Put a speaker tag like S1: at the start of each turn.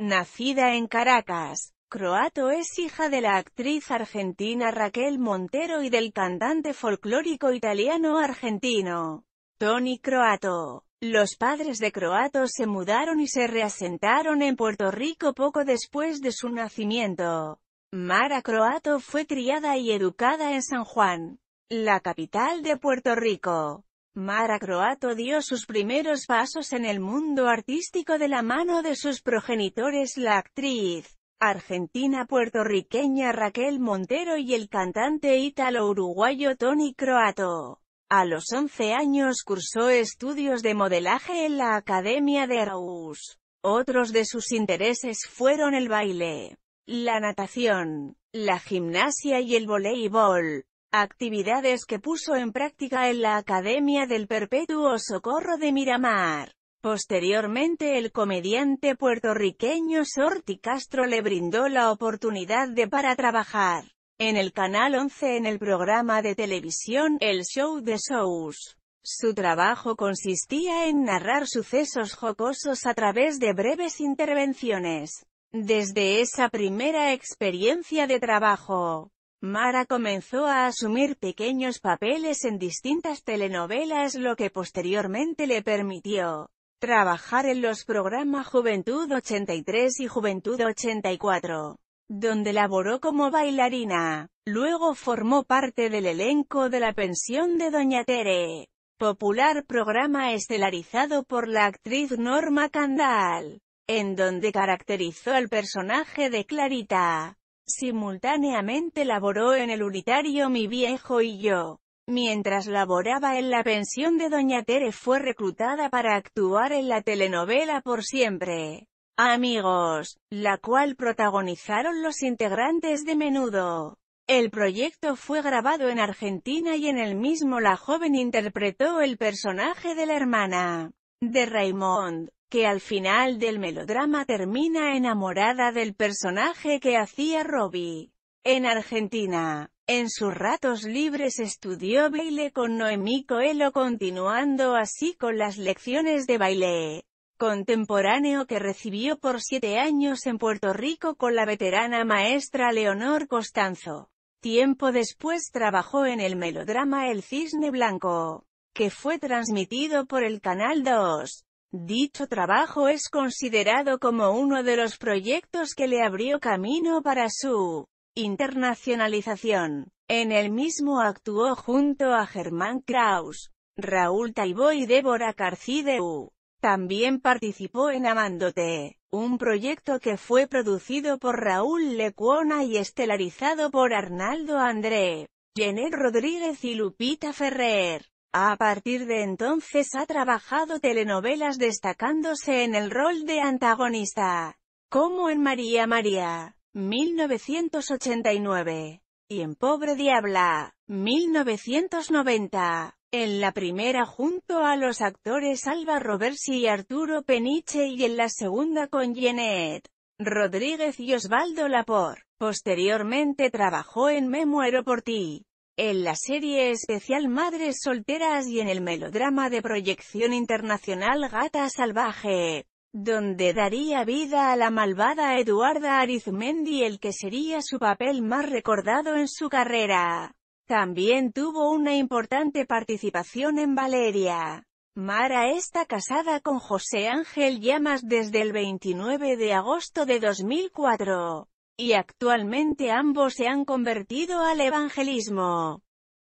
S1: Nacida en Caracas, Croato es hija de la actriz argentina Raquel Montero y del cantante folclórico italiano-argentino, Tony Croato. Los padres de Croato se mudaron y se reasentaron en Puerto Rico poco después de su nacimiento. Mara Croato fue criada y educada en San Juan, la capital de Puerto Rico. Mara Croato dio sus primeros pasos en el mundo artístico de la mano de sus progenitores la actriz argentina-puertorriqueña Raquel Montero y el cantante ítalo-uruguayo Tony Croato. A los 11 años cursó estudios de modelaje en la Academia de Araúz. Otros de sus intereses fueron el baile, la natación, la gimnasia y el voleibol. Actividades que puso en práctica en la Academia del Perpetuo Socorro de Miramar. Posteriormente el comediante puertorriqueño Sorti Castro le brindó la oportunidad de para trabajar en el Canal 11 en el programa de televisión El Show de Shows. Su trabajo consistía en narrar sucesos jocosos a través de breves intervenciones. Desde esa primera experiencia de trabajo, Mara comenzó a asumir pequeños papeles en distintas telenovelas lo que posteriormente le permitió trabajar en los programas Juventud 83 y Juventud 84, donde laboró como bailarina. Luego formó parte del elenco de La Pensión de Doña Tere, popular programa estelarizado por la actriz Norma Candal, en donde caracterizó al personaje de Clarita. Simultáneamente laboró en el Unitario Mi Viejo y Yo. Mientras laboraba en la pensión de Doña Tere fue reclutada para actuar en la telenovela Por Siempre. Amigos, la cual protagonizaron los integrantes de Menudo. El proyecto fue grabado en Argentina y en el mismo la joven interpretó el personaje de la hermana de Raymond que al final del melodrama termina enamorada del personaje que hacía Robbie. En Argentina, en sus ratos libres estudió baile con Noemí Coelho continuando así con las lecciones de baile contemporáneo que recibió por siete años en Puerto Rico con la veterana maestra Leonor Costanzo. Tiempo después trabajó en el melodrama El Cisne Blanco, que fue transmitido por el Canal 2. Dicho trabajo es considerado como uno de los proyectos que le abrió camino para su internacionalización. En el mismo actuó junto a Germán Kraus, Raúl Taibó y Débora Carcideu. También participó en Amándote, un proyecto que fue producido por Raúl Lecuona y estelarizado por Arnaldo André, Janet Rodríguez y Lupita Ferrer. A partir de entonces ha trabajado telenovelas destacándose en el rol de antagonista, como en María María, 1989, y en Pobre Diabla, 1990. En la primera junto a los actores Alba Robersi y Arturo Peniche y en la segunda con Jeanette Rodríguez y Osvaldo Lapor. Posteriormente trabajó en Me muero por ti, en la serie especial Madres Solteras y en el melodrama de proyección internacional Gata Salvaje, donde daría vida a la malvada Eduarda Arizmendi el que sería su papel más recordado en su carrera. También tuvo una importante participación en Valeria. Mara está casada con José Ángel Llamas desde el 29 de agosto de 2004 y actualmente ambos se han convertido al evangelismo.